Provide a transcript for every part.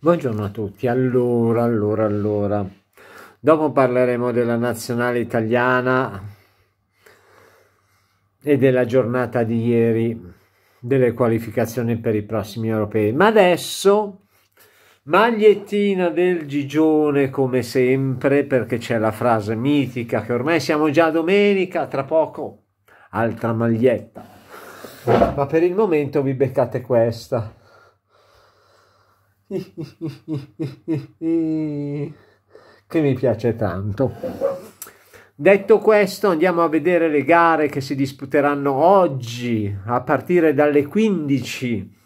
Buongiorno a tutti, allora, allora, allora, dopo parleremo della nazionale italiana e della giornata di ieri delle qualificazioni per i prossimi europei, ma adesso magliettina del Gigione come sempre perché c'è la frase mitica che ormai siamo già domenica, tra poco altra maglietta, ma per il momento vi beccate questa che mi piace tanto. Detto questo, andiamo a vedere le gare che si disputeranno oggi a partire dalle 15.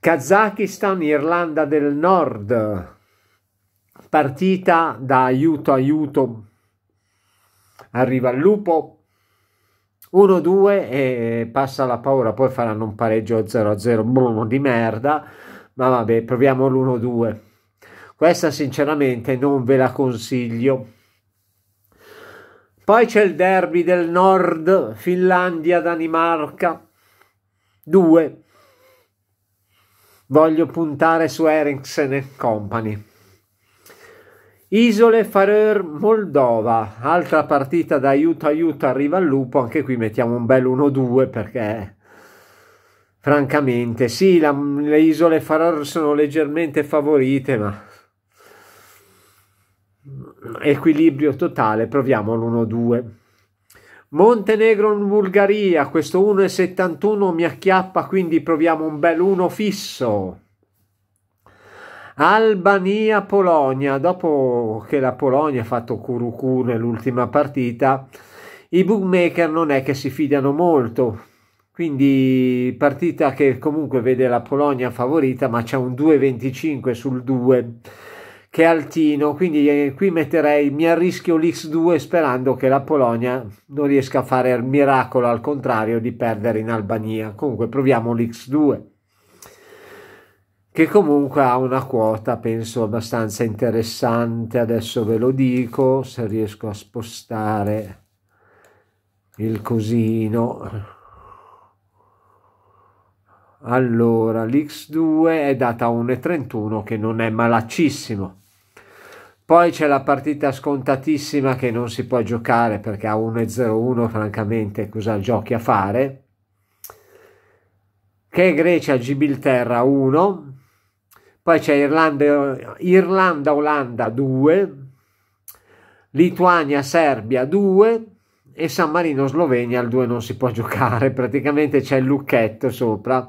Kazakistan, Irlanda del Nord, partita da aiuto aiuto, arriva il lupo, 1-2 e passa la paura, poi faranno un pareggio 0-0 di merda ma vabbè, proviamo l'1-2. Questa sinceramente non ve la consiglio. Poi c'è il derby del nord, Finlandia-Danimarca. 2. Voglio puntare su Eriksen e Company. Isole Faroe Moldova, altra partita daiuto aiuto aiuto arriva al lupo, anche qui mettiamo un bel 1-2 perché francamente. Sì, la, le isole Farar sono leggermente favorite, ma equilibrio totale. Proviamo l'1-2. Montenegro in Bulgaria, questo 1,71 mi acchiappa, quindi proviamo un bel 1 fisso. Albania Polonia, dopo che la Polonia ha fatto curucù nell'ultima partita, i bookmaker non è che si fidano molto quindi partita che comunque vede la Polonia favorita, ma c'è un 2,25 sul 2 che è altino, quindi eh, qui metterei mi arrischio l'X2 sperando che la Polonia non riesca a fare il miracolo al contrario di perdere in Albania. Comunque proviamo l'X2 che comunque ha una quota penso abbastanza interessante, adesso ve lo dico se riesco a spostare il cosino allora, l'X2 è data a 1,31 che non è malaccissimo. Poi c'è la partita scontatissima che non si può giocare perché a 1,01 francamente cosa giochi a fare? Che è Grecia-Gibilterra 1, poi c'è Irlanda-Olanda 2, Lituania-Serbia 2, e San Marino-Slovenia al 2 non si può giocare, praticamente c'è il lucchetto sopra.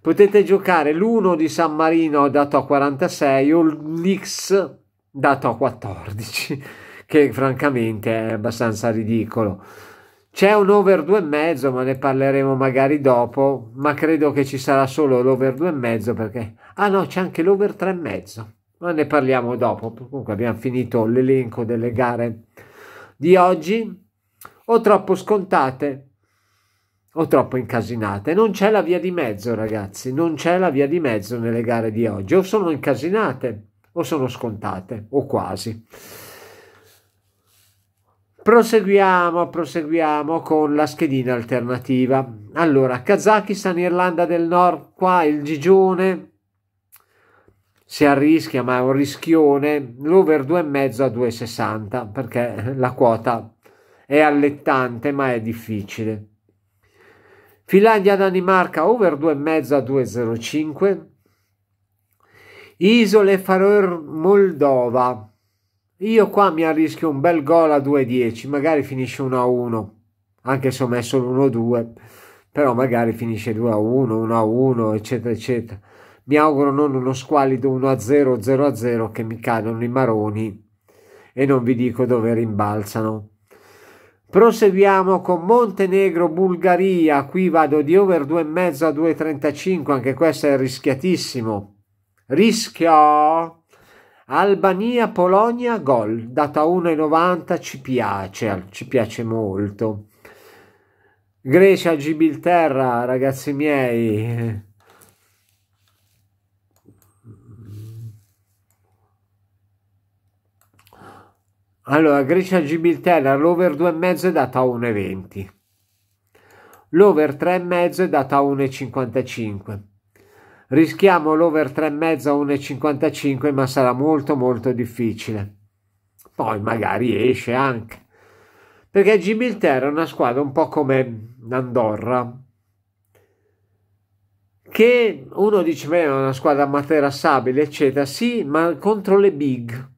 Potete giocare l'1 di San Marino dato a 46 o l'X dato a 14, che francamente è abbastanza ridicolo. C'è un over 2,5, ma ne parleremo magari dopo, ma credo che ci sarà solo l'over 2,5 perché... Ah no, c'è anche l'over 3,5, ma ne parliamo dopo. Comunque abbiamo finito l'elenco delle gare di oggi o troppo scontate o troppo incasinate. Non c'è la via di mezzo, ragazzi, non c'è la via di mezzo nelle gare di oggi. O sono incasinate o sono scontate, o quasi. Proseguiamo, proseguiamo con la schedina alternativa. Allora, Kazakistan, Irlanda del Nord, qua il gigione si arrischia, ma è un rischione, l'over 2,5 a 2,60 perché la quota è allettante, ma è difficile. Finlandia-Danimarca over 2,5 a 2,05. Isole Faroe Moldova. Io qua mi arrischio un bel gol a 2,10, magari finisce 1-1, anche se ho messo l'1-2, però magari finisce 2-1, 1-1, eccetera, eccetera. Mi auguro non uno squalido 1-0, 0-0 che mi cadono i maroni e non vi dico dove rimbalzano. Proseguiamo con Montenegro Bulgaria, qui vado di over 2,5 a 2,35, anche questo è rischiatissimo. Rischio! Albania Polonia gol, data 1,90 ci piace, ci piace molto. Grecia Gibilterra, ragazzi miei, Allora, Grecia-Gibilterra, l'over 2,5 è data a 1,20. L'over 3,5 è data a 1,55. Rischiamo l'over 3,5 a 1,55, ma sarà molto molto difficile. Poi magari esce anche. Perché Gibilterra è una squadra un po' come l'Andorra, che uno dice beh è una squadra materassabile eccetera sì ma contro le big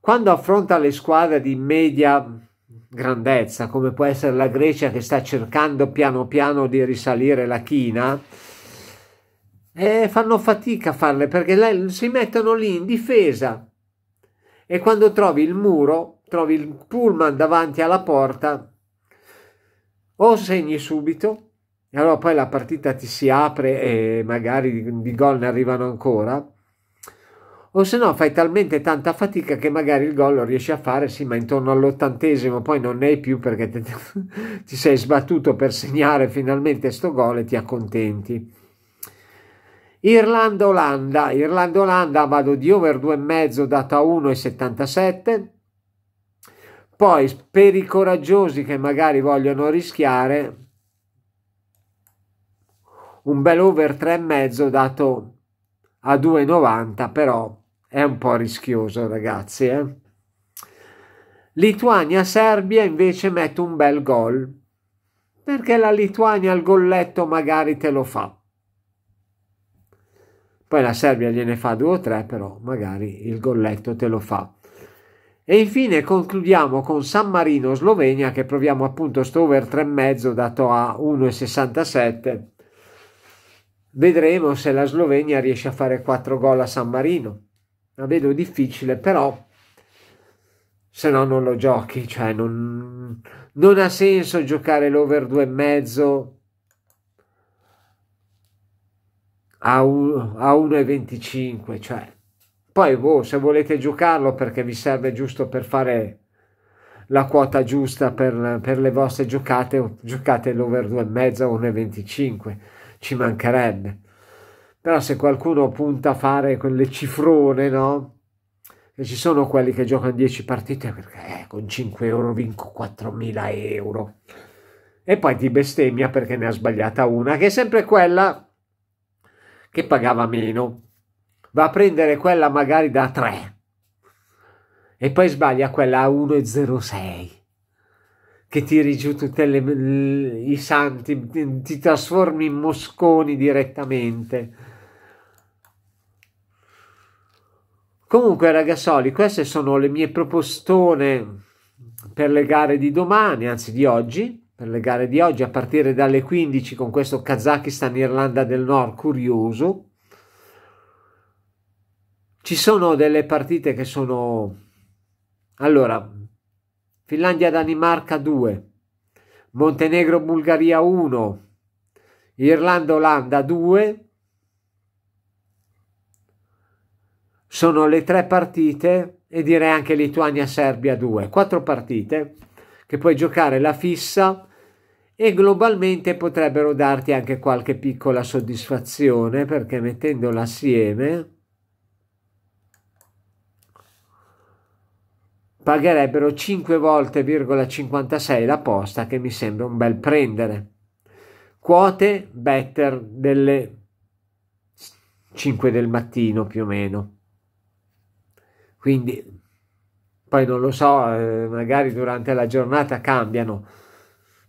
quando affronta le squadre di media grandezza, come può essere la Grecia che sta cercando piano piano di risalire la china, eh, fanno fatica a farle perché si mettono lì in difesa e quando trovi il muro, trovi il pullman davanti alla porta, o segni subito, e allora poi la partita ti si apre e magari di, di gol ne arrivano ancora, o se no fai talmente tanta fatica che magari il gol lo riesci a fare, sì, ma intorno all'ottantesimo poi non ne hai più perché te, ti sei sbattuto per segnare finalmente sto gol e ti accontenti. Irlanda-Olanda, Irlanda-Olanda vado di over 2,5 data 1,77. Poi per i coraggiosi che magari vogliono rischiare, un bel over 3,5 dato a 2,90, però è un po' rischioso ragazzi eh? Lituania-Serbia invece mette un bel gol perché la Lituania al golletto magari te lo fa poi la Serbia gliene fa due o tre però magari il golletto te lo fa e infine concludiamo con San Marino Slovenia che proviamo appunto sto over 3,5 dato a 1,67. Vedremo se la Slovenia riesce a fare 4 gol a San Marino la vedo difficile, però se no non lo giochi, cioè non, non ha senso giocare l'over 2,5 a, un, a 1,25, cioè poi voi boh, se volete giocarlo perché vi serve giusto per fare la quota giusta per, per le vostre giocate, giocate l'over mezzo a 1,25, ci mancherebbe però se qualcuno punta a fare quelle cifrone, no? E ci sono quelli che giocano 10 partite perché eh, con 5 euro vinco 4.000 euro. E poi ti bestemmia perché ne ha sbagliata una, che è sempre quella che pagava meno. Va a prendere quella magari da 3 e poi sbaglia quella a 1,06 che tiri giù tutti i santi, ti, ti trasformi in mosconi direttamente. Comunque, ragazzoli, queste sono le mie propostone per le gare di domani, anzi di oggi, per le gare di oggi a partire dalle 15 con questo Kazakistan Irlanda del Nord curioso. Ci sono delle partite che sono Allora, Finlandia Danimarca 2, Montenegro Bulgaria 1, Irlanda Olanda 2, sono le tre partite e direi anche Lituania-Serbia 2, quattro partite che puoi giocare la fissa e globalmente potrebbero darti anche qualche piccola soddisfazione perché mettendola assieme pagherebbero 5 volte,56 la posta che mi sembra un bel prendere quote better delle 5 del mattino più o meno quindi poi non lo so, eh, magari durante la giornata cambiano.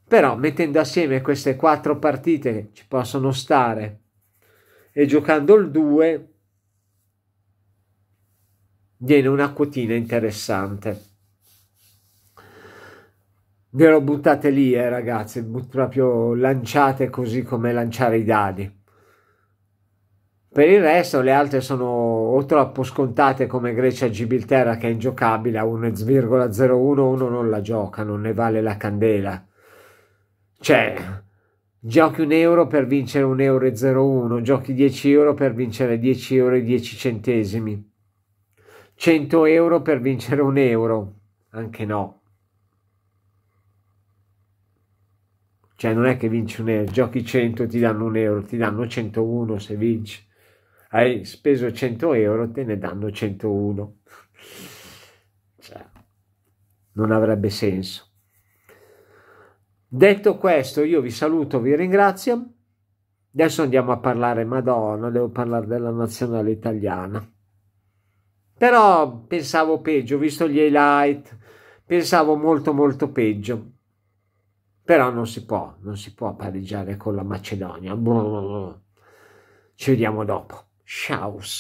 Però mettendo assieme queste quattro partite che ci possono stare e giocando il 2 viene una quotina interessante. Ve lo buttate lì, eh, ragazzi, proprio lanciate così come lanciare i dadi. Per il resto le altre sono o troppo scontate come Grecia e Gibilterra che è ingiocabile a 1,01 uno non la gioca, non ne vale la candela. Cioè, giochi un euro per vincere 1,01 euro, e 01, giochi 10 euro per vincere 10 euro e 10 centesimi, 100 euro per vincere un euro, anche no. Cioè non è che vinci un euro, giochi 100 ti danno un euro, ti danno 101 se vinci hai speso 100 euro, te ne danno 101. Cioè, non avrebbe senso. Detto questo, io vi saluto, vi ringrazio. Adesso andiamo a parlare, madonna, devo parlare della nazionale italiana. Però pensavo peggio, visto gli highlight, pensavo molto molto peggio. Però non si può, non si può pareggiare con la Macedonia. Ci vediamo dopo. Chaos.